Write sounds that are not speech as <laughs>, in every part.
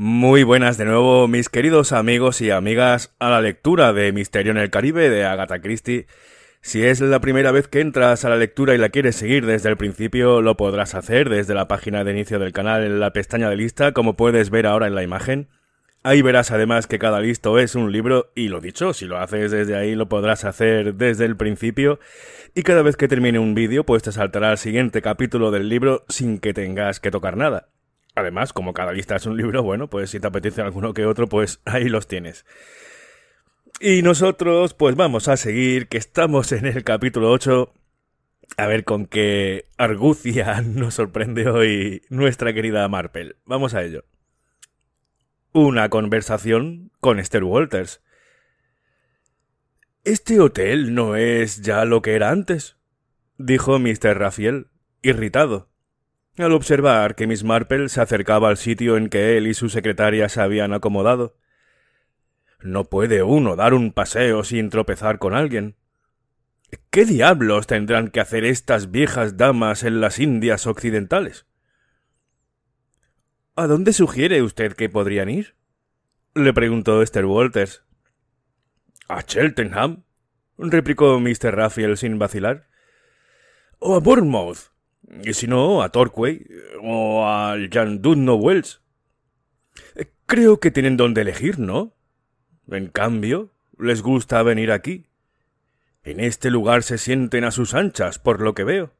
Muy buenas de nuevo, mis queridos amigos y amigas, a la lectura de Misterio en el Caribe de Agatha Christie. Si es la primera vez que entras a la lectura y la quieres seguir desde el principio, lo podrás hacer desde la página de inicio del canal en la pestaña de lista, como puedes ver ahora en la imagen. Ahí verás además que cada listo es un libro y lo dicho, si lo haces desde ahí lo podrás hacer desde el principio y cada vez que termine un vídeo pues te saltará al siguiente capítulo del libro sin que tengas que tocar nada. Además, como cada lista es un libro, bueno, pues si te apetece alguno que otro, pues <laughs> ahí los tienes. Y nosotros, pues vamos a seguir, que estamos en el capítulo 8. A ver con qué argucia <laughs> nos sorprende hoy nuestra querida Marple. Vamos a ello. Una conversación con Esther Walters. Este hotel no es ya lo que era antes, dijo Mr. Rafael, irritado. Al observar que Miss Marple se acercaba al sitio en que él y su secretaria se habían acomodado. No puede uno dar un paseo sin tropezar con alguien. ¿Qué diablos tendrán que hacer estas viejas damas en las Indias occidentales? ¿A dónde sugiere usted que podrían ir? le preguntó Esther Walters. A Cheltenham, replicó Mr. Raphael sin vacilar. O a Bournemouth, y si no, a Torquay o al Yandudno Wells. Eh, creo que tienen donde elegir, ¿no? En cambio, les gusta venir aquí. En este lugar se sienten a sus anchas, por lo que veo.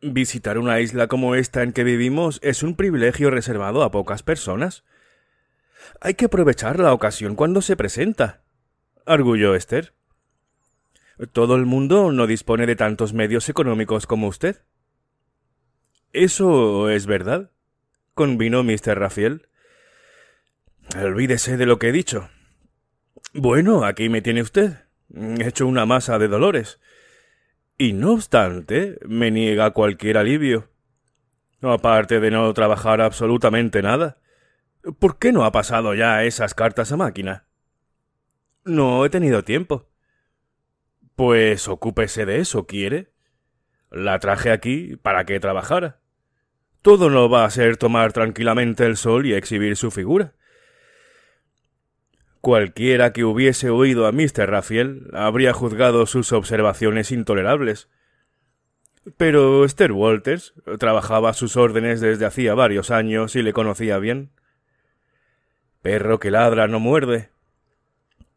Visitar una isla como esta en que vivimos es un privilegio reservado a pocas personas. Hay que aprovechar la ocasión cuando se presenta. Arguyó Esther. Todo el mundo no dispone de tantos medios económicos como usted. Eso es verdad, convino Mr. Rafael. Olvídese de lo que he dicho. Bueno, aquí me tiene usted. He hecho una masa de dolores. Y no obstante, me niega cualquier alivio. Aparte de no trabajar absolutamente nada. ¿Por qué no ha pasado ya esas cartas a máquina? No he tenido tiempo. Pues ocúpese de eso, ¿quiere? La traje aquí para que trabajara. Todo no va a ser tomar tranquilamente el sol y exhibir su figura. Cualquiera que hubiese oído a Mr. Raphael habría juzgado sus observaciones intolerables. Pero Esther Walters trabajaba a sus órdenes desde hacía varios años y le conocía bien. Perro que ladra no muerde.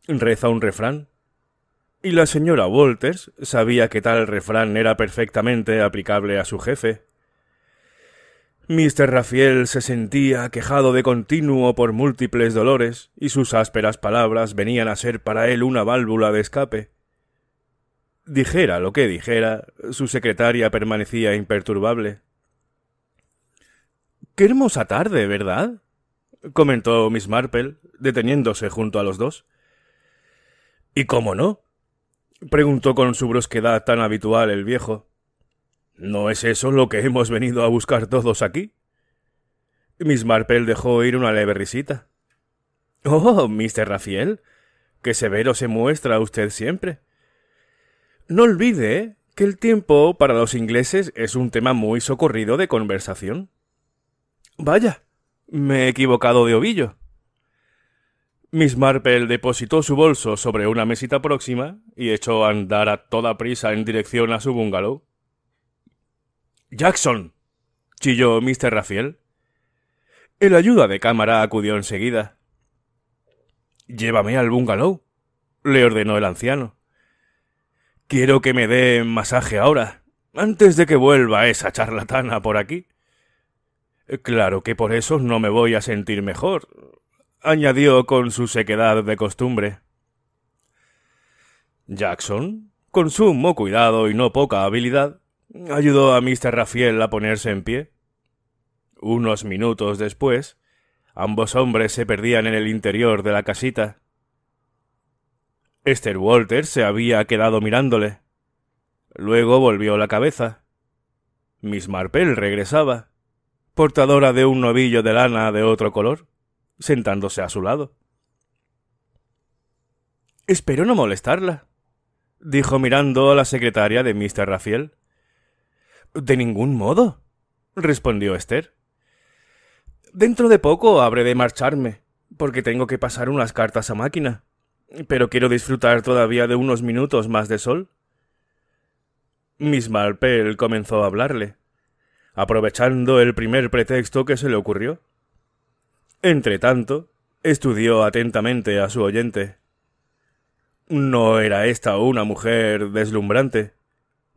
Reza un refrán. Y la señora Walters sabía que tal refrán era perfectamente aplicable a su jefe. Mr. Rafael se sentía quejado de continuo por múltiples dolores, y sus ásperas palabras venían a ser para él una válvula de escape. Dijera lo que dijera, su secretaria permanecía imperturbable. Qué hermosa tarde, ¿verdad? comentó Miss Marple, deteniéndose junto a los dos. Y cómo no, preguntó con su brusquedad tan habitual el viejo. ¿No es eso lo que hemos venido a buscar todos aquí? Miss Marple dejó ir una leve risita. Oh, Mr. Rafael, qué severo se muestra usted siempre. No olvide que el tiempo para los ingleses es un tema muy socorrido de conversación. Vaya, me he equivocado de ovillo. Miss Marple depositó su bolso sobre una mesita próxima y echó a andar a toda prisa en dirección a su bungalow. ¡Jackson! chilló Mr. Rafiel. El ayuda de cámara acudió enseguida. Llévame al bungalow, le ordenó el anciano. Quiero que me dé masaje ahora, antes de que vuelva esa charlatana por aquí. Claro que por eso no me voy a sentir mejor, añadió con su sequedad de costumbre. Jackson, con sumo cuidado y no poca habilidad, ayudó a Mr. Rafael a ponerse en pie. Unos minutos después, ambos hombres se perdían en el interior de la casita. Esther Walter se había quedado mirándole. Luego volvió la cabeza. Miss Marple regresaba, portadora de un novillo de lana de otro color sentándose a su lado. Espero no molestarla, dijo mirando a la secretaria de Mr. Rafiel. De ningún modo, respondió Esther. Dentro de poco habré de marcharme, porque tengo que pasar unas cartas a máquina, pero quiero disfrutar todavía de unos minutos más de sol. Miss Marple comenzó a hablarle, aprovechando el primer pretexto que se le ocurrió. Entretanto, estudió atentamente a su oyente. No era esta una mujer deslumbrante,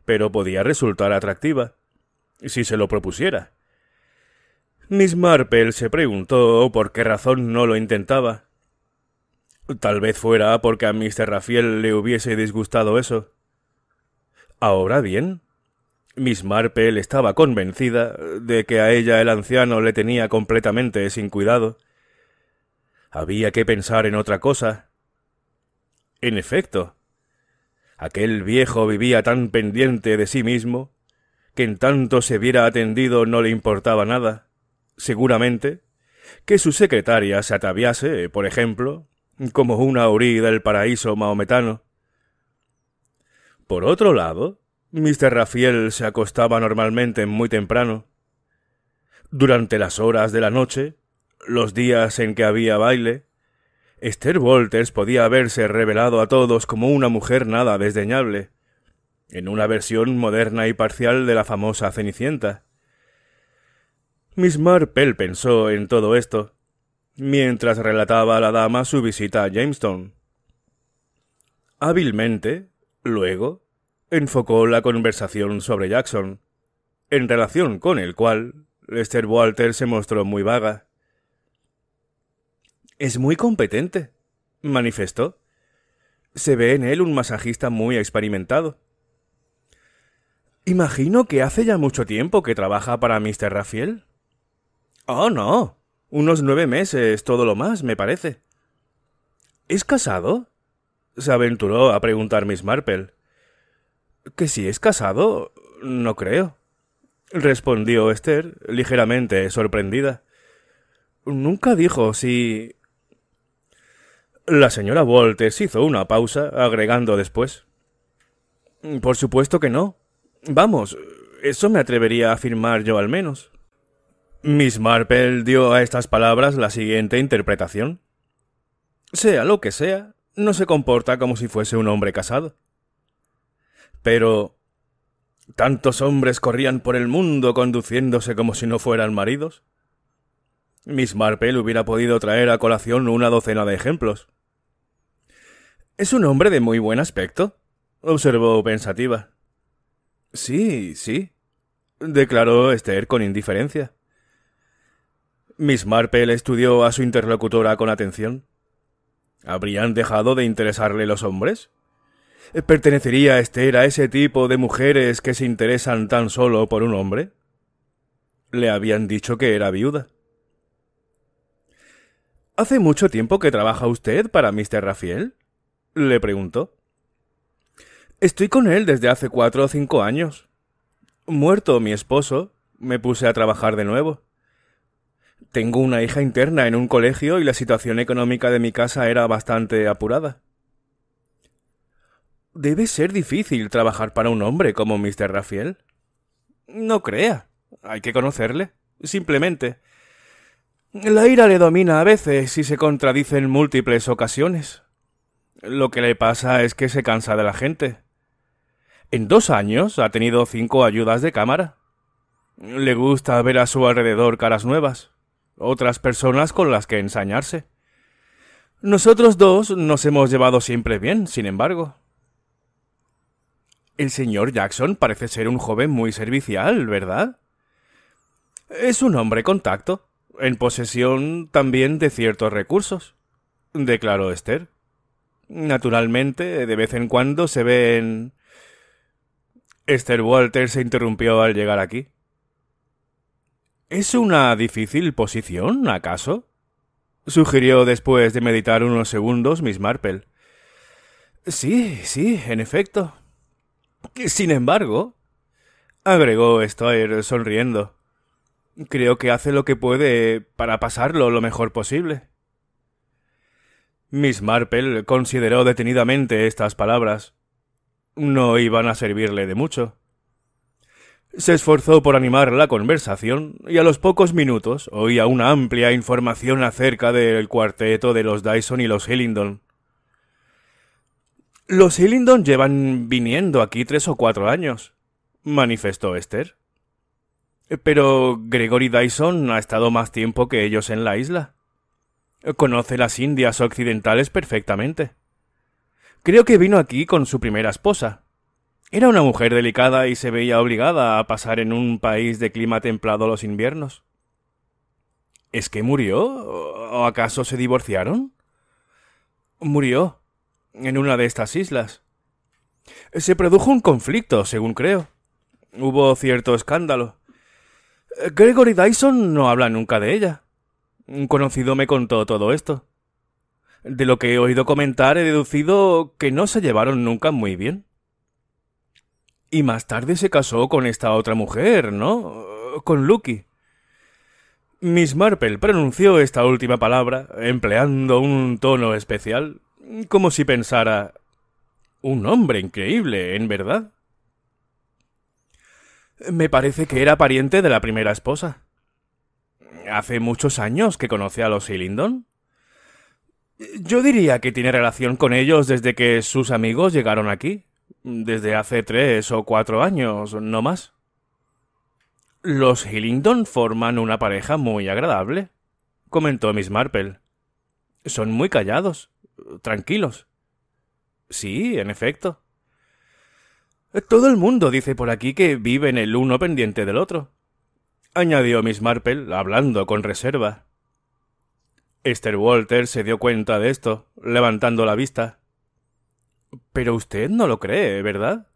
pero podía resultar atractiva, si se lo propusiera. Miss Marple se preguntó por qué razón no lo intentaba. Tal vez fuera porque a Mr. Rafiel le hubiese disgustado eso. Ahora bien, Miss Marple estaba convencida de que a ella el anciano le tenía completamente sin cuidado. Había que pensar en otra cosa. En efecto, aquel viejo vivía tan pendiente de sí mismo que en tanto se viera atendido no le importaba nada. Seguramente, que su secretaria se ataviase, por ejemplo, como una orida del paraíso maometano. Por otro lado, Mr. Rafiel se acostaba normalmente muy temprano. Durante las horas de la noche, los días en que había baile, Esther Walters podía haberse revelado a todos como una mujer nada desdeñable, en una versión moderna y parcial de la famosa Cenicienta. Miss Marple pensó en todo esto, mientras relataba a la dama su visita a Jamestown. Hábilmente, luego, enfocó la conversación sobre Jackson, en relación con el cual Lester Walter se mostró muy vaga. Es muy competente, manifestó. Se ve en él un masajista muy experimentado. Imagino que hace ya mucho tiempo que trabaja para Mr. Rafael. Oh, no. Unos nueve meses, todo lo más, me parece. ¿Es casado? se aventuró a preguntar Miss Marple. ¿Que si es casado? No creo. respondió Esther, ligeramente sorprendida. Nunca dijo si. La señora Walters hizo una pausa, agregando después. Por supuesto que no. Vamos, eso me atrevería a afirmar yo al menos. Miss Marple dio a estas palabras la siguiente interpretación. Sea lo que sea, no se comporta como si fuese un hombre casado. Pero... ¿Tantos hombres corrían por el mundo conduciéndose como si no fueran maridos? Miss Marple hubiera podido traer a colación una docena de ejemplos. Es un hombre de muy buen aspecto, observó pensativa. Sí, sí, declaró Esther con indiferencia. Miss Marple estudió a su interlocutora con atención. ¿Habrían dejado de interesarle los hombres? Eh, ¿Pertenecería Esther a ese tipo de mujeres que se interesan tan solo por un hombre? Le habían dicho que era viuda. ¿Hace mucho tiempo que trabaja usted para Mr. Rafael? le preguntó. Estoy con él desde hace cuatro o cinco años. Muerto mi esposo, me puse a trabajar de nuevo. Tengo una hija interna en un colegio y la situación económica de mi casa era bastante apurada. Debe ser difícil trabajar para un hombre como Mr. Rafael. No crea. Hay que conocerle. Simplemente. La ira le domina a veces y se contradice en múltiples ocasiones. Lo que le pasa es que se cansa de la gente. En dos años ha tenido cinco ayudas de cámara. Le gusta ver a su alrededor caras nuevas, otras personas con las que ensañarse. Nosotros dos nos hemos llevado siempre bien, sin embargo. El señor Jackson parece ser un joven muy servicial, ¿verdad? Es un hombre contacto, en posesión también de ciertos recursos, declaró Esther. Naturalmente, de vez en cuando se ven... Esther Walter se interrumpió al llegar aquí. ¿Es una difícil posición, acaso? sugirió después de meditar unos segundos Miss Marple. Sí, sí, en efecto, sin embargo, agregó Stoyer sonriendo, creo que hace lo que puede para pasarlo lo mejor posible. Miss Marple consideró detenidamente estas palabras. No iban a servirle de mucho. Se esforzó por animar la conversación y a los pocos minutos oía una amplia información acerca del cuarteto de los Dyson y los Hillingdon. Los Hillingdon llevan viniendo aquí tres o cuatro años, manifestó Esther. Eh, pero Gregory Dyson ha estado más tiempo que ellos en la isla. Eh, conoce las Indias occidentales perfectamente. Creo que vino aquí con su primera esposa. Era una mujer delicada y se veía obligada a pasar en un país de clima templado los inviernos. ¿Es que murió? ¿O acaso se divorciaron? Murió en una de estas islas. Se produjo un conflicto, según creo. Hubo cierto escándalo. Gregory Dyson no habla nunca de ella. Un conocido me contó todo esto. De lo que he oído comentar he deducido que no se llevaron nunca muy bien. Y más tarde se casó con esta otra mujer, ¿no? Con Lucky. Miss Marple pronunció esta última palabra, empleando un tono especial, como si pensara un hombre increíble, ¿en verdad? Me parece que era pariente de la primera esposa. ¿Hace muchos años que conoce a los Hillingdon? Yo diría que tiene relación con ellos desde que sus amigos llegaron aquí. Desde hace tres o cuatro años, no más. Los Hillingdon forman una pareja muy agradable, comentó Miss Marple. Son muy callados tranquilos. Sí, en efecto. Todo el mundo dice por aquí que viven el uno pendiente del otro, añadió Miss Marple, hablando con reserva. Esther Walter se dio cuenta de esto, levantando la vista. Pero usted no lo cree, ¿verdad?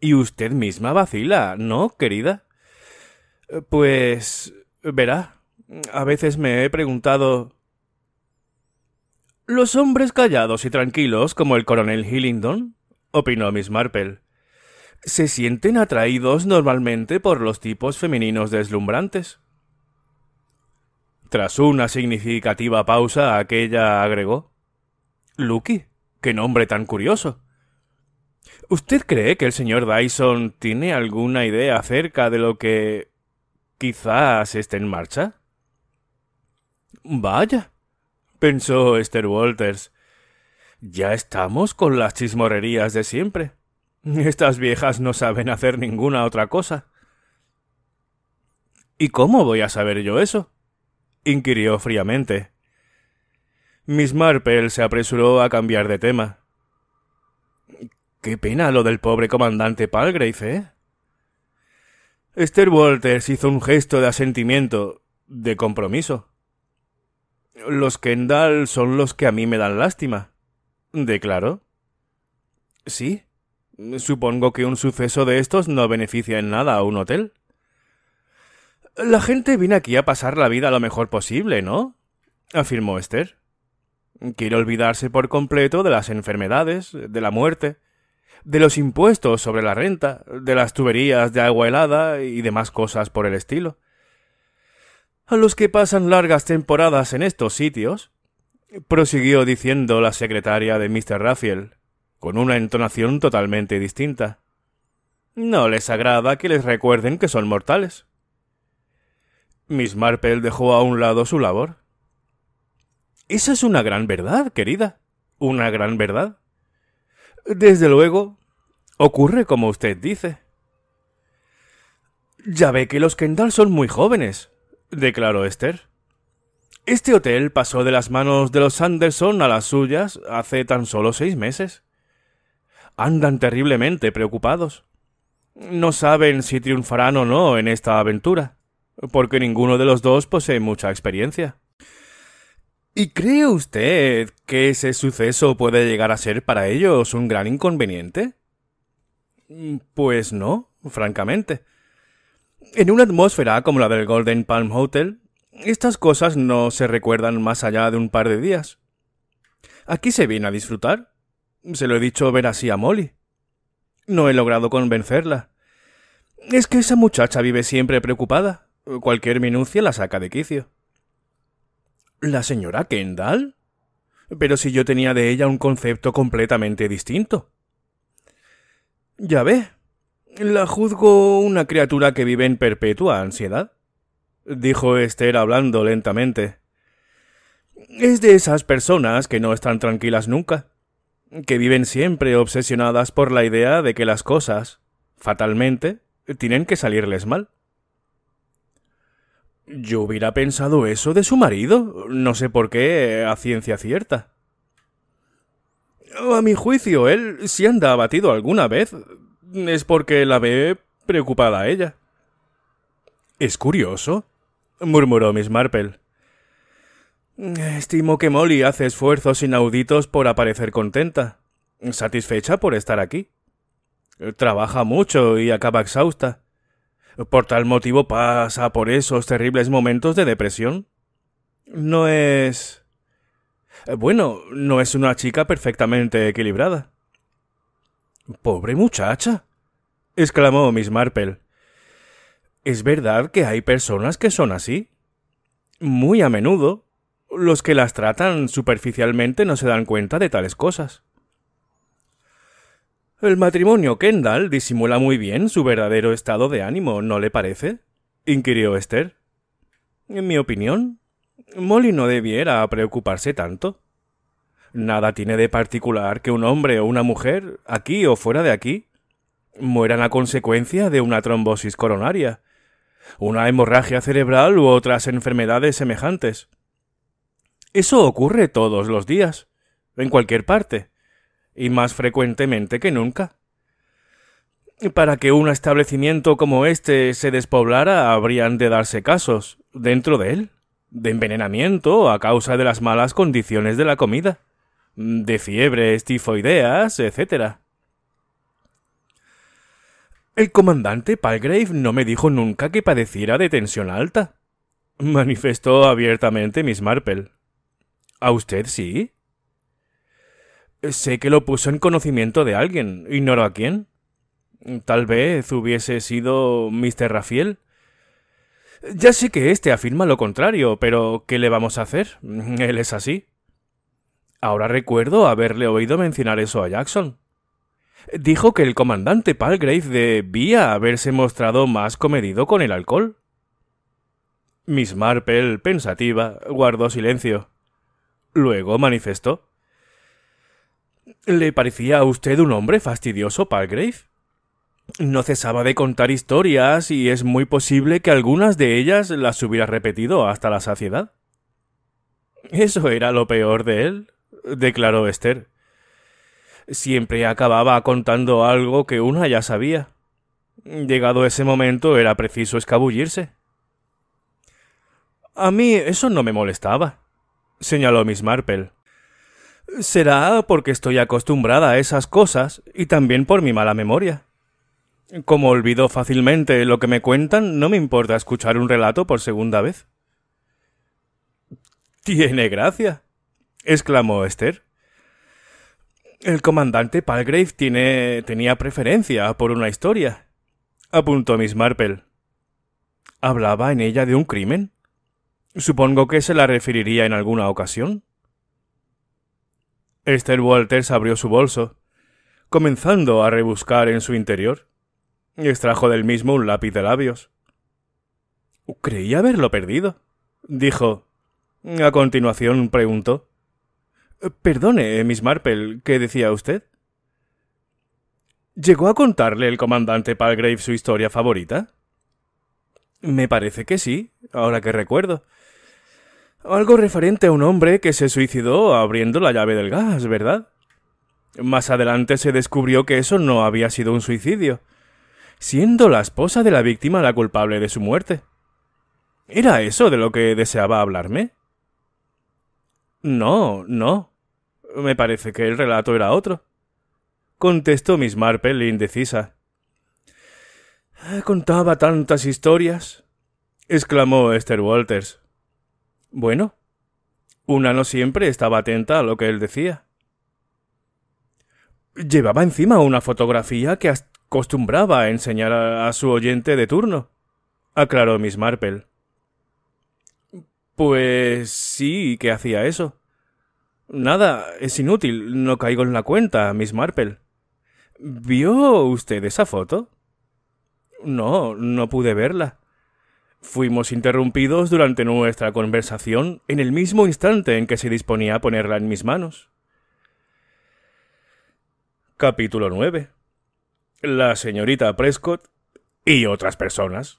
Y usted misma vacila, ¿no, querida? Pues. verá. A veces me he preguntado. Los hombres callados y tranquilos, como el coronel Hillingdon, opinó Miss Marple, se sienten atraídos normalmente por los tipos femeninos deslumbrantes. Tras una significativa pausa, aquella agregó Lucky, qué nombre tan curioso. ¿Usted cree que el señor Dyson tiene alguna idea acerca de lo que quizás esté en marcha? Vaya, pensó Esther Walters. Ya estamos con las chismorrerías de siempre. Estas viejas no saben hacer ninguna otra cosa. ¿Y cómo voy a saber yo eso? inquirió fríamente. Miss Marple se apresuró a cambiar de tema. Qué pena lo del pobre comandante Palgrave, ¿eh? Esther Walters hizo un gesto de asentimiento, de compromiso. Los Kendall son los que a mí me dan lástima. Declaró. Sí. Supongo que un suceso de estos no beneficia en nada a un hotel. La gente viene aquí a pasar la vida lo mejor posible, ¿no? afirmó Esther. Quiere olvidarse por completo de las enfermedades, de la muerte, de los impuestos sobre la renta, de las tuberías de agua helada y demás cosas por el estilo a los que pasan largas temporadas en estos sitios, prosiguió diciendo la secretaria de Mr. Raphael, con una entonación totalmente distinta. No les agrada que les recuerden que son mortales. Miss Marple dejó a un lado su labor. Esa es una gran verdad, querida. Una gran verdad. Desde luego, ocurre como usted dice. Ya ve que los Kendall son muy jóvenes, declaró Esther. Este hotel pasó de las manos de los Anderson a las suyas hace tan solo seis meses. Andan terriblemente preocupados. No saben si triunfarán o no en esta aventura, porque ninguno de los dos posee mucha experiencia. ¿Y cree usted que ese suceso puede llegar a ser para ellos un gran inconveniente? Pues no, francamente. En una atmósfera como la del Golden Palm Hotel, estas cosas no se recuerdan más allá de un par de días. Aquí se viene a disfrutar. Se lo he dicho ver así a Molly. No he logrado convencerla. Es que esa muchacha vive siempre preocupada. Cualquier minucia la saca de quicio. ¿La señora Kendall? Pero si yo tenía de ella un concepto completamente distinto. Ya ve, la juzgo una criatura que vive en perpetua ansiedad, dijo Esther hablando lentamente. Es de esas personas que no están tranquilas nunca, que viven siempre obsesionadas por la idea de que las cosas, fatalmente, tienen que salirles mal. Yo hubiera pensado eso de su marido, no sé por qué, a ciencia cierta. A mi juicio, él sí anda abatido alguna vez, es porque la ve preocupada a ella. Es curioso, murmuró Miss Marple. Estimo que Molly hace esfuerzos inauditos por aparecer contenta, satisfecha por estar aquí. Trabaja mucho y acaba exhausta. Por tal motivo pasa por esos terribles momentos de depresión. No es... Bueno, no es una chica perfectamente equilibrada. Pobre muchacha. exclamó Miss Marple. Es verdad que hay personas que son así. Muy a menudo, los que las tratan superficialmente no se dan cuenta de tales cosas. El matrimonio Kendall disimula muy bien su verdadero estado de ánimo, ¿no le parece? inquirió Esther. En mi opinión, Molly no debiera preocuparse tanto nada tiene de particular que un hombre o una mujer, aquí o fuera de aquí, mueran a consecuencia de una trombosis coronaria, una hemorragia cerebral u otras enfermedades semejantes. Eso ocurre todos los días, en cualquier parte, y más frecuentemente que nunca. Para que un establecimiento como este se despoblara habrían de darse casos, dentro de él, de envenenamiento a causa de las malas condiciones de la comida de fiebres tifoideas, etc. El comandante Palgrave no me dijo nunca que padeciera de tensión alta, manifestó abiertamente Miss Marple. ¿A usted sí? Sé que lo puso en conocimiento de alguien, ignoro a quién. Tal vez hubiese sido Mr. Rafiel. Ya sé que éste afirma lo contrario, pero ¿qué le vamos a hacer? Él es así. Ahora recuerdo haberle oído mencionar eso a Jackson. Dijo que el comandante Palgrave debía haberse mostrado más comedido con el alcohol. Miss Marple, pensativa, guardó silencio. Luego manifestó. ¿Le parecía a usted un hombre fastidioso, Palgrave? No cesaba de contar historias y es muy posible que algunas de ellas las hubiera repetido hasta la saciedad. Eso era lo peor de él, declaró Esther. Siempre acababa contando algo que una ya sabía. Llegado ese momento era preciso escabullirse. A mí eso no me molestaba, señaló Miss Marple. Será porque estoy acostumbrada a esas cosas y también por mi mala memoria. Como olvido fácilmente lo que me cuentan, no me importa escuchar un relato por segunda vez. Tiene gracia, exclamó Esther. El comandante Palgrave tiene, tenía preferencia por una historia, apuntó Miss Marple. ¿Hablaba en ella de un crimen? Supongo que se la referiría en alguna ocasión. Esther Walters abrió su bolso, comenzando a rebuscar en su interior. y Extrajo del mismo un lápiz de labios. creía haberlo perdido, dijo. A continuación preguntó. Eh, perdone, eh, Miss Marple, ¿qué decía usted? ¿Llegó a contarle el comandante Palgrave su historia favorita? Me parece que sí, ahora que recuerdo. Algo referente a un hombre que se suicidó abriendo la llave del gas, ¿verdad? Más adelante se descubrió que eso no había sido un suicidio, siendo la esposa de la víctima la culpable de su muerte. ¿Era eso de lo que deseaba hablarme? No, no. Me parece que el relato era otro. Contestó Miss Marple indecisa. Contaba tantas historias. exclamó Esther Walters. Bueno, una no siempre estaba atenta a lo que él decía. Llevaba encima una fotografía que acostumbraba a enseñar a, a su oyente de turno, aclaró Miss Marple. Pues sí que hacía eso. Nada, es inútil, no caigo en la cuenta, Miss Marple. ¿Vio usted esa foto? No, no pude verla. Fuimos interrumpidos durante nuestra conversación en el mismo instante en que se disponía a ponerla en mis manos. Capítulo 9. La señorita Prescott y otras personas.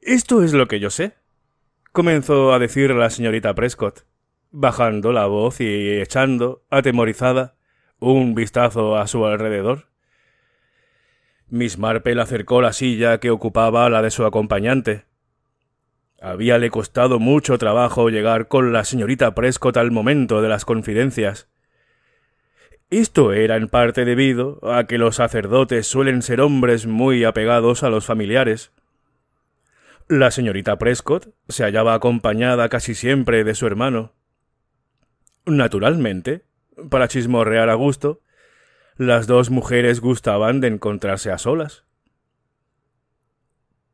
Esto es lo que yo sé comenzó a decir la señorita Prescott, bajando la voz y echando, atemorizada, un vistazo a su alrededor. Miss Marple acercó la silla que ocupaba la de su acompañante. Habíale costado mucho trabajo llegar con la señorita Prescott al momento de las confidencias. Esto era en parte debido a que los sacerdotes suelen ser hombres muy apegados a los familiares, la señorita Prescott se hallaba acompañada casi siempre de su hermano. Naturalmente, para chismorrear a gusto, las dos mujeres gustaban de encontrarse a solas.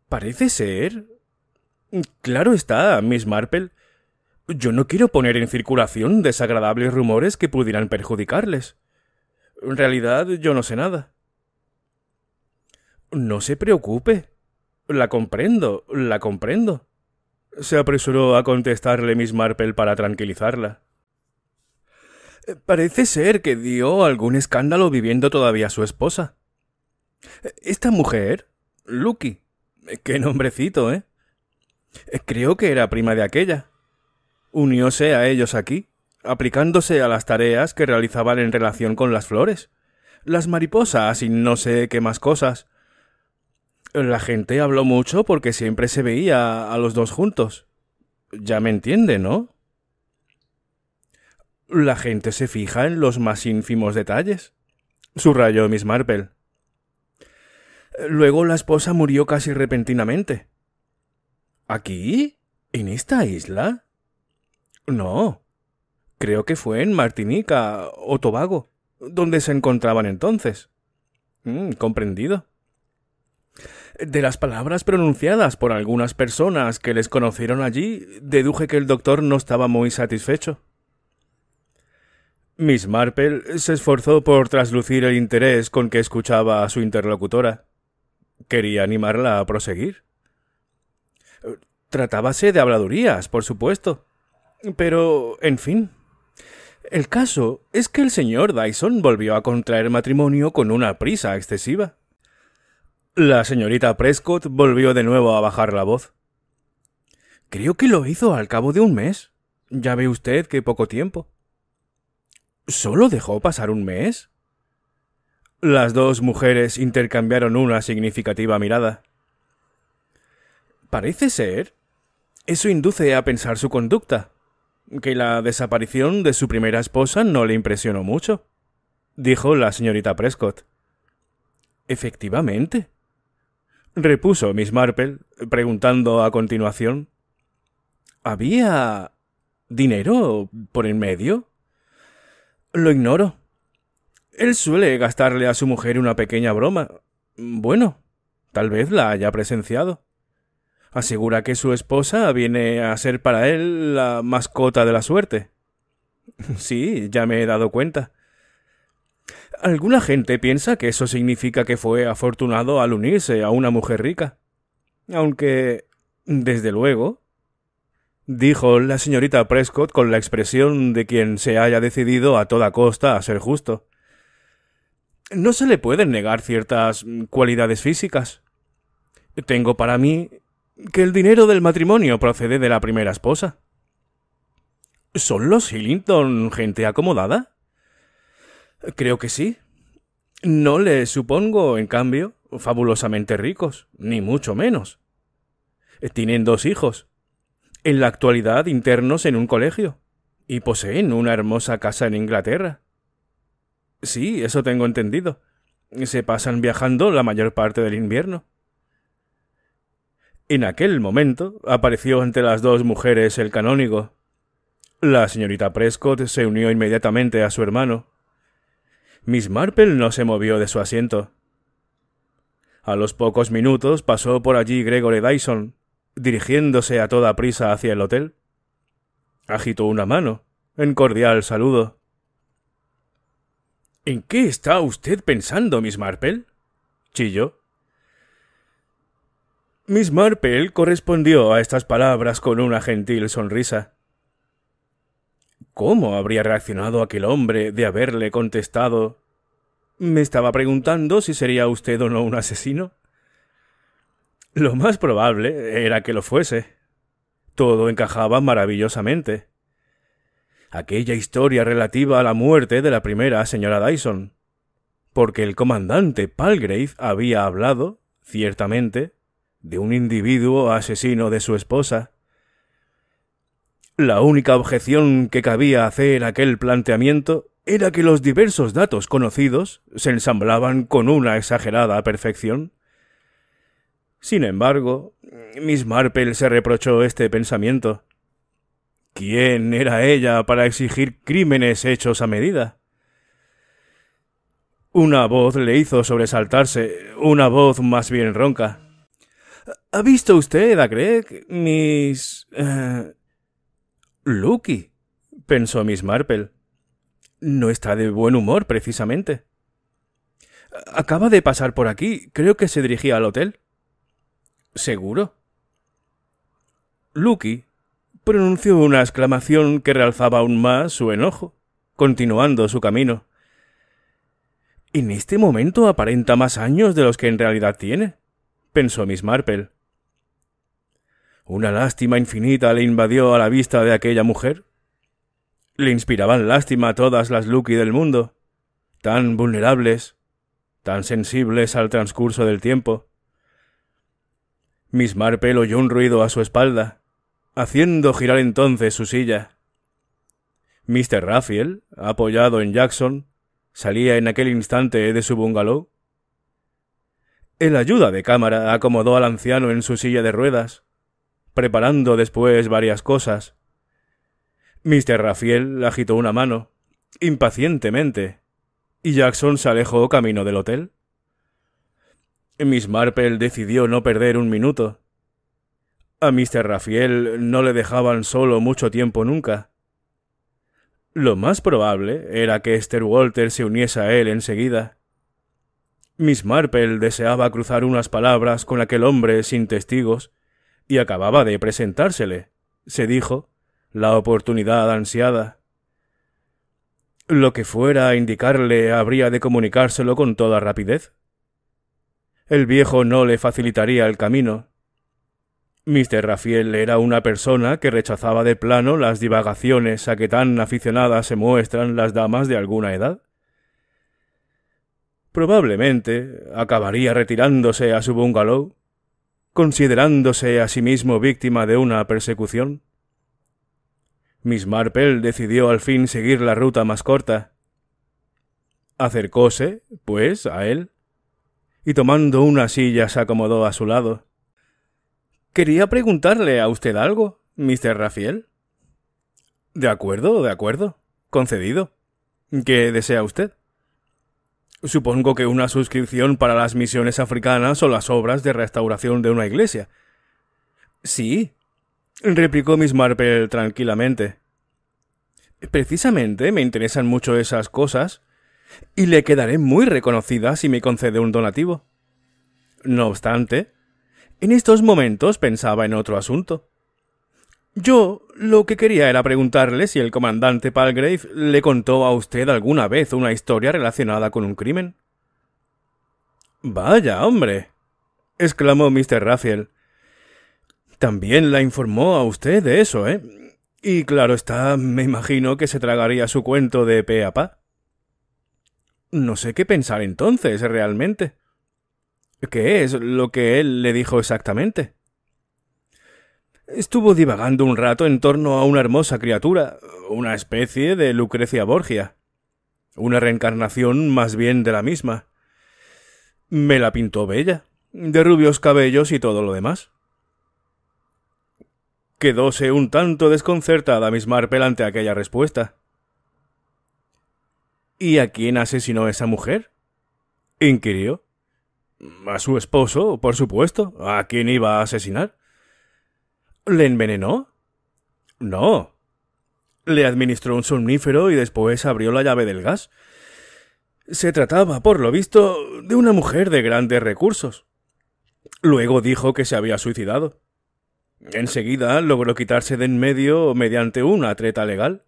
Parece ser. Claro está, Miss Marple. Yo no quiero poner en circulación desagradables rumores que pudieran perjudicarles. En realidad, yo no sé nada. No se preocupe, la comprendo, la comprendo. Se apresuró a contestarle Miss Marple para tranquilizarla. Eh, parece ser que dio algún escándalo viviendo todavía su esposa. Eh, esta mujer, Lucky, eh, qué nombrecito, ¿eh? Creo que era prima de aquella. Unióse a ellos aquí, aplicándose a las tareas que realizaban en relación con las flores, las mariposas y no sé qué más cosas, la gente habló mucho porque siempre se veía a los dos juntos. Ya me entiende, ¿no? La gente se fija en los más ínfimos detalles, subrayó Miss Marple. Luego la esposa murió casi repentinamente. ¿Aquí? ¿En esta isla? No. Creo que fue en Martinica o Tobago, donde se encontraban entonces. Mm, comprendido. De las palabras pronunciadas por algunas personas que les conocieron allí, deduje que el doctor no estaba muy satisfecho. Miss Marple se esforzó por traslucir el interés con que escuchaba a su interlocutora. Quería animarla a proseguir. Tratábase de habladurías, por supuesto. Pero, en fin. El caso es que el señor Dyson volvió a contraer matrimonio con una prisa excesiva. La señorita Prescott volvió de nuevo a bajar la voz. Creo que lo hizo al cabo de un mes. Ya ve usted qué poco tiempo. ¿Solo dejó pasar un mes? Las dos mujeres intercambiaron una significativa mirada. Parece ser. Eso induce a pensar su conducta. Que la desaparición de su primera esposa no le impresionó mucho, dijo la señorita Prescott. Efectivamente, repuso Miss Marple, preguntando a continuación. ¿Había dinero por en medio? Lo ignoro. Él suele gastarle a su mujer una pequeña broma. Bueno, tal vez la haya presenciado. Asegura que su esposa viene a ser para él la mascota de la suerte. Sí, ya me he dado cuenta. Alguna gente piensa que eso significa que fue afortunado al unirse a una mujer rica. Aunque, desde luego, dijo la señorita Prescott con la expresión de quien se haya decidido a toda costa a ser justo. No se le pueden negar ciertas cualidades físicas. Tengo para mí que el dinero del matrimonio procede de la primera esposa. ¿Son los Hillington gente acomodada? Creo que sí. No le supongo, en cambio, fabulosamente ricos, ni mucho menos. Tienen dos hijos, en la actualidad internos en un colegio, y poseen una hermosa casa en Inglaterra. Sí, eso tengo entendido. Se pasan viajando la mayor parte del invierno. En aquel momento apareció ante las dos mujeres el canónigo. La señorita Prescott se unió inmediatamente a su hermano, Miss Marple no se movió de su asiento. A los pocos minutos pasó por allí Gregory Dyson, dirigiéndose a toda prisa hacia el hotel. Agitó una mano, en cordial saludo. ¿En qué está usted pensando, Miss Marple? chilló. Miss Marple correspondió a estas palabras con una gentil sonrisa. ¿Cómo habría reaccionado aquel hombre de haberle contestado? Me estaba preguntando si sería usted o no un asesino. Lo más probable era que lo fuese. Todo encajaba maravillosamente. Aquella historia relativa a la muerte de la primera señora Dyson. Porque el comandante Palgrave había hablado, ciertamente, de un individuo asesino de su esposa. La única objeción que cabía hacer aquel planteamiento era que los diversos datos conocidos se ensamblaban con una exagerada perfección. Sin embargo, Miss Marple se reprochó este pensamiento. ¿Quién era ella para exigir crímenes hechos a medida? Una voz le hizo sobresaltarse, una voz más bien ronca. ¿Ha visto usted a Greg, Miss... Eh, Lucky, pensó Miss Marple. No está de buen humor, precisamente. Acaba de pasar por aquí. Creo que se dirigía al hotel. ¿Seguro? Lucky pronunció una exclamación que realzaba aún más su enojo, continuando su camino. En este momento aparenta más años de los que en realidad tiene, pensó Miss Marple. Una lástima infinita le invadió a la vista de aquella mujer. Le inspiraban lástima a todas las Lucky del mundo, tan vulnerables, tan sensibles al transcurso del tiempo. Miss Marple oyó un ruido a su espalda, haciendo girar entonces su silla. Mr. Raphael, apoyado en Jackson, salía en aquel instante de su bungalow. El ayuda de cámara acomodó al anciano en su silla de ruedas preparando después varias cosas. Mr. Rafiel agitó una mano, impacientemente, y Jackson se alejó camino del hotel. Miss Marple decidió no perder un minuto. A Mr. Rafiel no le dejaban solo mucho tiempo nunca. Lo más probable era que Esther Walter se uniese a él enseguida. Miss Marple deseaba cruzar unas palabras con aquel hombre sin testigos y acababa de presentársele, se dijo, la oportunidad ansiada. Lo que fuera a indicarle habría de comunicárselo con toda rapidez. El viejo no le facilitaría el camino. Mr. Rafiel era una persona que rechazaba de plano las divagaciones a que tan aficionadas se muestran las damas de alguna edad. Probablemente acabaría retirándose a su bungalow considerándose a sí mismo víctima de una persecución? Miss Marple decidió al fin seguir la ruta más corta. Acercóse, pues, a él, y tomando una silla se acomodó a su lado. Quería preguntarle a usted algo, Mr. Rafael De acuerdo, de acuerdo. Concedido. ¿Qué desea usted? Supongo que una suscripción para las misiones africanas o las obras de restauración de una iglesia. Sí, replicó Miss Marple tranquilamente. Precisamente me interesan mucho esas cosas, y le quedaré muy reconocida si me concede un donativo. No obstante, en estos momentos pensaba en otro asunto. Yo lo que quería era preguntarle si el comandante Palgrave le contó a usted alguna vez una historia relacionada con un crimen. Vaya, hombre. exclamó Mr. Raphael. También la informó a usted de eso, ¿eh? Y claro está, me imagino que se tragaría su cuento de pe a pa. No sé qué pensar entonces, realmente. ¿Qué es lo que él le dijo exactamente? Estuvo divagando un rato en torno a una hermosa criatura, una especie de Lucrecia Borgia, una reencarnación más bien de la misma. Me la pintó bella, de rubios cabellos y todo lo demás. Quedóse un tanto desconcertada Miss Marple ante aquella respuesta. ¿Y a quién asesinó esa mujer? inquirió. A su esposo, por supuesto. ¿A quién iba a asesinar? ¿Le envenenó? No. Le administró un somnífero y después abrió la llave del gas. Se trataba, por lo visto, de una mujer de grandes recursos. Luego dijo que se había suicidado. Enseguida logró quitarse de en medio mediante una treta legal,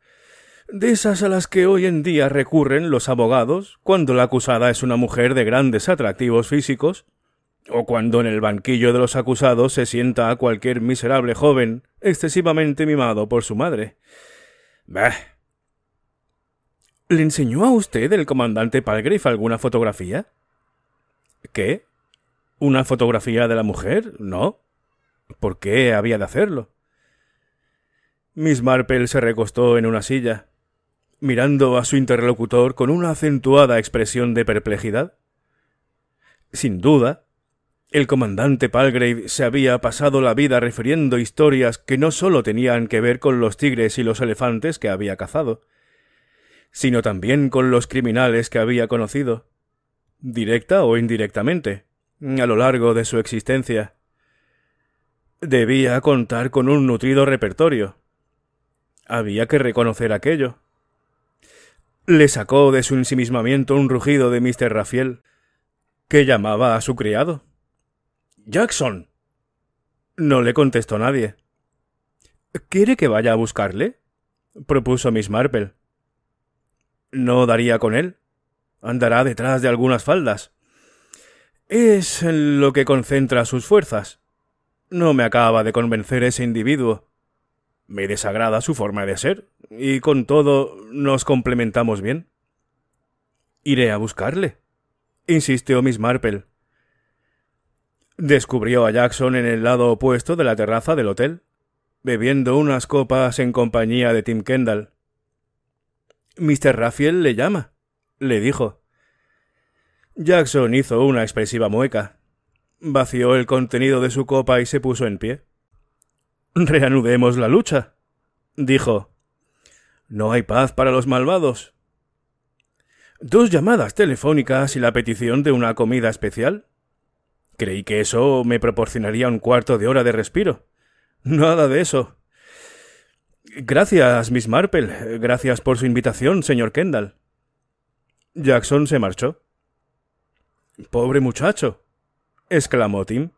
de esas a las que hoy en día recurren los abogados cuando la acusada es una mujer de grandes atractivos físicos o cuando en el banquillo de los acusados se sienta a cualquier miserable joven excesivamente mimado por su madre. Bah. ¿Le enseñó a usted el comandante Palgrave alguna fotografía? ¿Qué? ¿Una fotografía de la mujer? No. ¿Por qué había de hacerlo? Miss Marple se recostó en una silla, mirando a su interlocutor con una acentuada expresión de perplejidad. Sin duda, el comandante Palgrave se había pasado la vida refiriendo historias que no solo tenían que ver con los tigres y los elefantes que había cazado, sino también con los criminales que había conocido, directa o indirectamente, a lo largo de su existencia. Debía contar con un nutrido repertorio. Había que reconocer aquello. Le sacó de su ensimismamiento un rugido de Mr. Rafiel, que llamaba a su criado. Jackson. No le contestó nadie. ¿Quiere que vaya a buscarle? propuso Miss Marple. No daría con él. Andará detrás de algunas faldas. Es en lo que concentra sus fuerzas. No me acaba de convencer ese individuo. Me desagrada su forma de ser, y con todo nos complementamos bien. Iré a buscarle, insistió Miss Marple. Descubrió a Jackson en el lado opuesto de la terraza del hotel, bebiendo unas copas en compañía de Tim Kendall. Mr. Raphael le llama, le dijo. Jackson hizo una expresiva mueca. Vació el contenido de su copa y se puso en pie. Reanudemos la lucha, dijo. No hay paz para los malvados. Dos llamadas telefónicas y la petición de una comida especial Creí que eso me proporcionaría un cuarto de hora de respiro. Nada de eso. Gracias, Miss Marple. Gracias por su invitación, señor Kendall. Jackson se marchó. Pobre muchacho, exclamó Tim.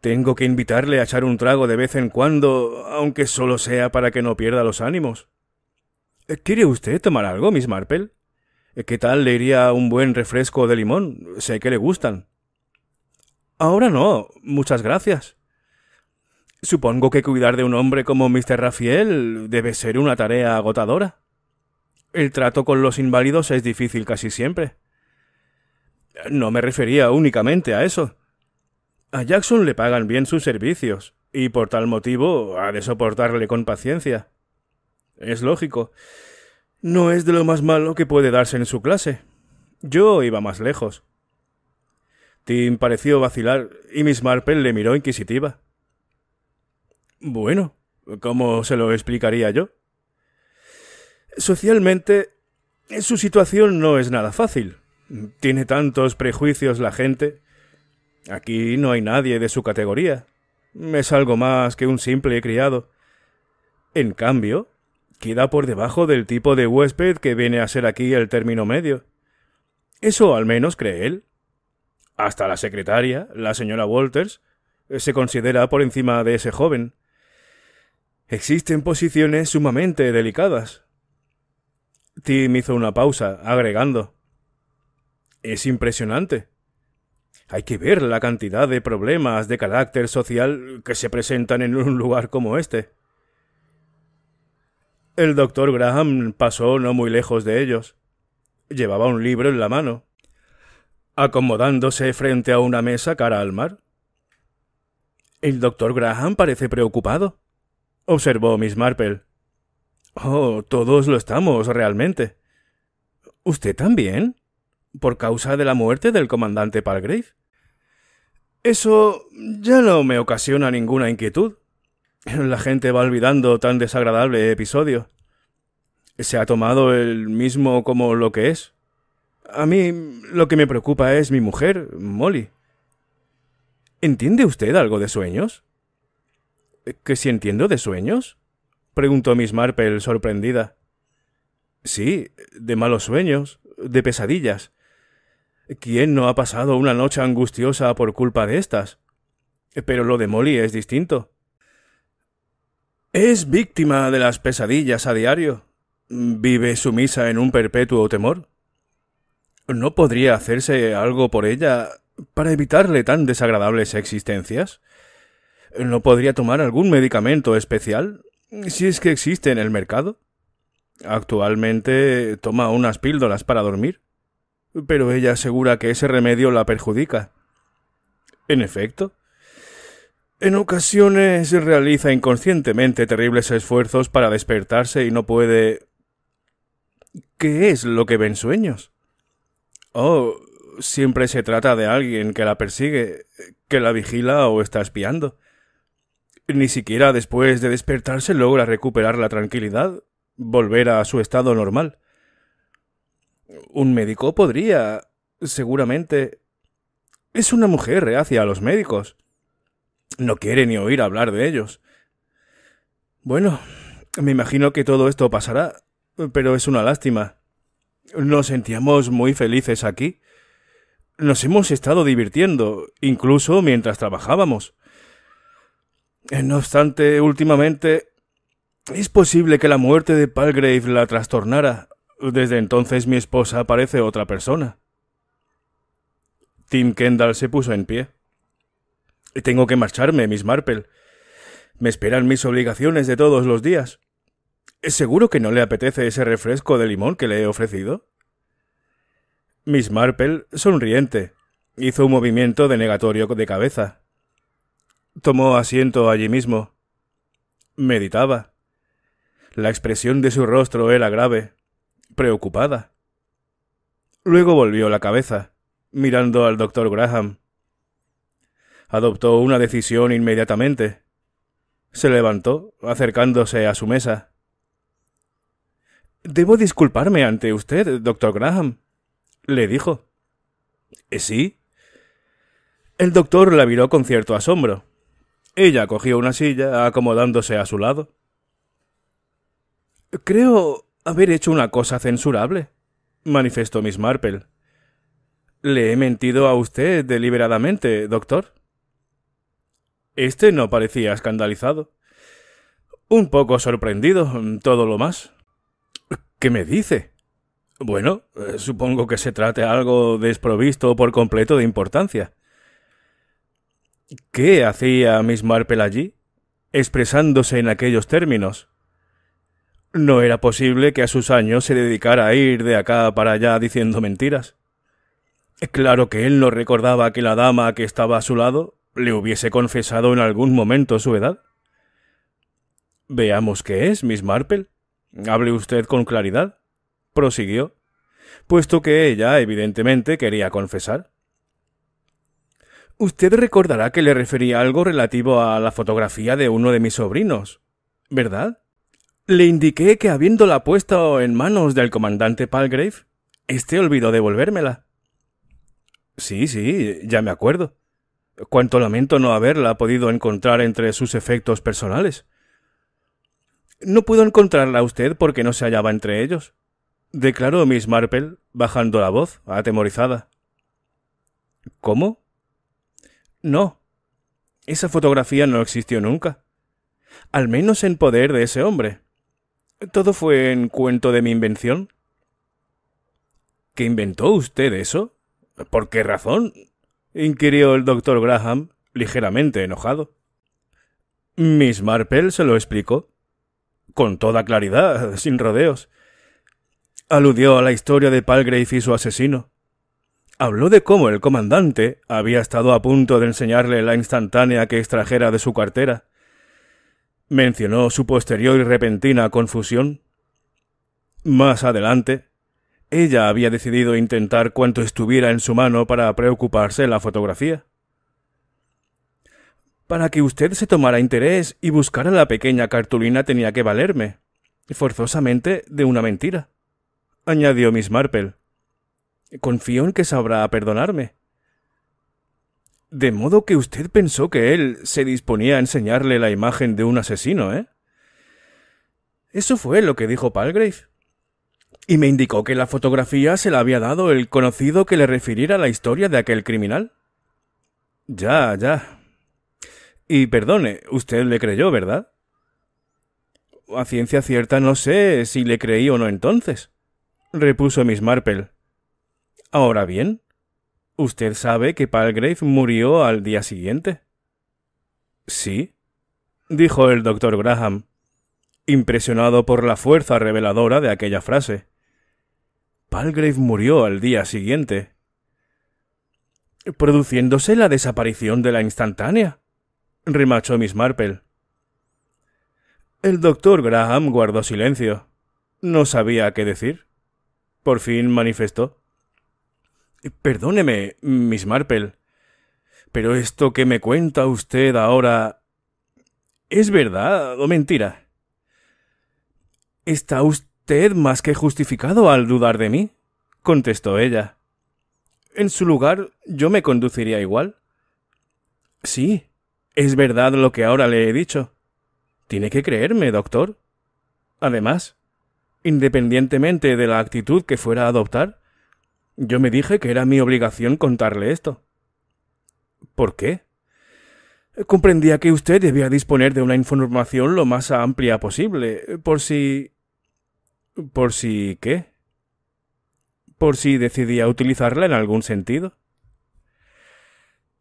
Tengo que invitarle a echar un trago de vez en cuando, aunque solo sea para que no pierda los ánimos. ¿Quiere usted tomar algo, Miss Marple? ¿Qué tal le iría un buen refresco de limón? Sé que le gustan. Ahora no, muchas gracias. Supongo que cuidar de un hombre como Mr. Rafael debe ser una tarea agotadora. El trato con los inválidos es difícil casi siempre. No me refería únicamente a eso. A Jackson le pagan bien sus servicios, y por tal motivo ha de soportarle con paciencia. Es lógico. No es de lo más malo que puede darse en su clase. Yo iba más lejos. Tim pareció vacilar y Miss Marple le miró inquisitiva. Bueno, ¿cómo se lo explicaría yo? Socialmente, su situación no es nada fácil. Tiene tantos prejuicios la gente. Aquí no hay nadie de su categoría. Es algo más que un simple criado. En cambio, queda por debajo del tipo de huésped que viene a ser aquí el término medio. Eso al menos cree él. Hasta la secretaria, la señora Walters, eh, se considera por encima de ese joven. Existen posiciones sumamente delicadas. Tim hizo una pausa, agregando. Es impresionante. Hay que ver la cantidad de problemas de carácter social que se presentan en un lugar como este. El doctor Graham pasó no muy lejos de ellos. Llevaba un libro en la mano acomodándose frente a una mesa cara al mar. El doctor Graham parece preocupado, observó Miss Marple. Oh, todos lo estamos, realmente. ¿Usted también? ¿Por causa de la muerte del comandante Palgrave? Eso ya no me ocasiona ninguna inquietud. La gente va olvidando tan desagradable episodio. Se ha tomado el mismo como lo que es, a mí lo que me preocupa es mi mujer, Molly. ¿Entiende usted algo de sueños? Eh, ¿Que si entiendo de sueños? preguntó Miss Marple sorprendida. Sí, de malos sueños, de pesadillas. ¿Quién no ha pasado una noche angustiosa por culpa de estas? Pero lo de Molly es distinto. Es víctima de las pesadillas a diario. Vive sumisa en un perpetuo temor. ¿No podría hacerse algo por ella para evitarle tan desagradables existencias? ¿No podría tomar algún medicamento especial, si es que existe en el mercado? Actualmente toma unas píldoras para dormir, pero ella asegura que ese remedio la perjudica. En efecto, en ocasiones realiza inconscientemente terribles esfuerzos para despertarse y no puede... ¿Qué es lo que ven sueños? Oh, siempre se trata de alguien que la persigue, que la vigila o está espiando. Ni siquiera después de despertarse logra recuperar la tranquilidad, volver a su estado normal. Un médico podría, seguramente. Es una mujer reacia a los médicos. No quiere ni oír hablar de ellos. Bueno, me imagino que todo esto pasará, pero es una lástima. Nos sentíamos muy felices aquí. Nos hemos estado divirtiendo, incluso mientras trabajábamos. Eh, no obstante, últimamente es posible que la muerte de Palgrave la trastornara. Desde entonces mi esposa parece otra persona. Tim Kendall se puso en pie. Tengo que marcharme, Miss Marple. Me esperan mis obligaciones de todos los días. ¿Seguro que no le apetece ese refresco de limón que le he ofrecido? Miss Marple, sonriente, hizo un movimiento de negatorio de cabeza. Tomó asiento allí mismo. Meditaba. La expresión de su rostro era grave, preocupada. Luego volvió la cabeza, mirando al doctor Graham. Adoptó una decisión inmediatamente. Se levantó, acercándose a su mesa. Debo disculparme ante usted, doctor Graham, le dijo. Eh, ¿Sí? El doctor la miró con cierto asombro. Ella cogió una silla, acomodándose a su lado. Creo haber hecho una cosa censurable, manifestó Miss Marple. ¿Le he mentido a usted deliberadamente, doctor? Este no parecía escandalizado. Un poco sorprendido, todo lo más. ¿Qué me dice? Bueno, eh, supongo que se trate algo desprovisto por completo de importancia. ¿Qué hacía Miss Marple allí, expresándose en aquellos términos? No era posible que a sus años se dedicara a ir de acá para allá diciendo mentiras. Claro que él no recordaba que la dama que estaba a su lado le hubiese confesado en algún momento su edad. Veamos qué es, Miss Marple. Hable usted con claridad, prosiguió, puesto que ella evidentemente quería confesar. Usted recordará que le refería algo relativo a la fotografía de uno de mis sobrinos, ¿verdad? Le indiqué que habiéndola puesto en manos del comandante Palgrave, éste olvidó devolvérmela. Sí, sí, ya me acuerdo. Cuánto lamento no haberla podido encontrar entre sus efectos personales. No puedo encontrarla a usted porque no se hallaba entre ellos, declaró Miss Marple, bajando la voz, atemorizada. ¿Cómo? No. Esa fotografía no existió nunca. Al menos en poder de ese hombre. Todo fue en cuento de mi invención. —¿Qué inventó usted eso? ¿Por qué razón? inquirió el doctor Graham, ligeramente enojado. Miss Marple se lo explicó con toda claridad, <laughs> sin rodeos. Aludió a la historia de Palgrave y su asesino. Habló de cómo el comandante había estado a punto de enseñarle la instantánea que extrajera de su cartera. Mencionó su posterior y repentina confusión. Más adelante, ella había decidido intentar cuanto estuviera en su mano para preocuparse la fotografía. Para que usted se tomara interés y buscara la pequeña cartulina tenía que valerme, forzosamente, de una mentira, añadió Miss Marple. Confío en que sabrá perdonarme. De modo que usted pensó que él se disponía a enseñarle la imagen de un asesino, ¿eh? Eso fue lo que dijo Palgrave. Y me indicó que la fotografía se la había dado el conocido que le refiriera la historia de aquel criminal. Ya, ya, y perdone, usted le creyó, ¿verdad? A ciencia cierta no sé si le creí o no entonces, repuso Miss Marple. Ahora bien, usted sabe que Palgrave murió al día siguiente. Sí, dijo el doctor Graham, impresionado por la fuerza reveladora de aquella frase. Palgrave murió al día siguiente, produciéndose la desaparición de la instantánea remachó Miss Marple. El doctor Graham guardó silencio. No sabía qué decir. Por fin manifestó. Perdóneme, Miss Marple, pero esto que me cuenta usted ahora... ¿Es verdad o mentira? Está usted más que justificado al dudar de mí, contestó ella. En su lugar, yo me conduciría igual. Sí, es verdad lo que ahora le he dicho. Tiene que creerme, doctor. Además, independientemente de la actitud que fuera a adoptar, yo me dije que era mi obligación contarle esto. ¿Por qué? Comprendía que usted debía disponer de una información lo más amplia posible, por si... ¿Por si qué? ¿Por si decidía utilizarla en algún sentido?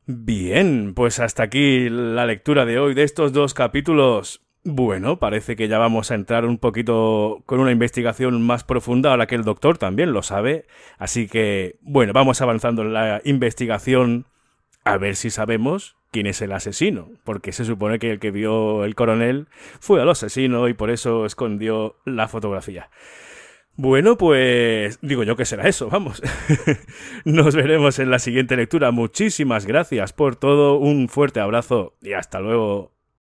Bien, pues hasta aquí la lectura de hoy de estos dos capítulos. Bueno, parece que ya vamos a entrar un poquito con una investigación más profunda, ahora que el doctor también lo sabe. Así que, bueno, vamos avanzando en la investigación a ver si sabemos quién es el asesino, porque se supone que el que vio el coronel fue al asesino y por eso escondió la fotografía. Bueno, pues digo yo que será eso, vamos. <laughs> Nos veremos en la siguiente lectura. Muchísimas gracias por todo, un fuerte abrazo y hasta luego.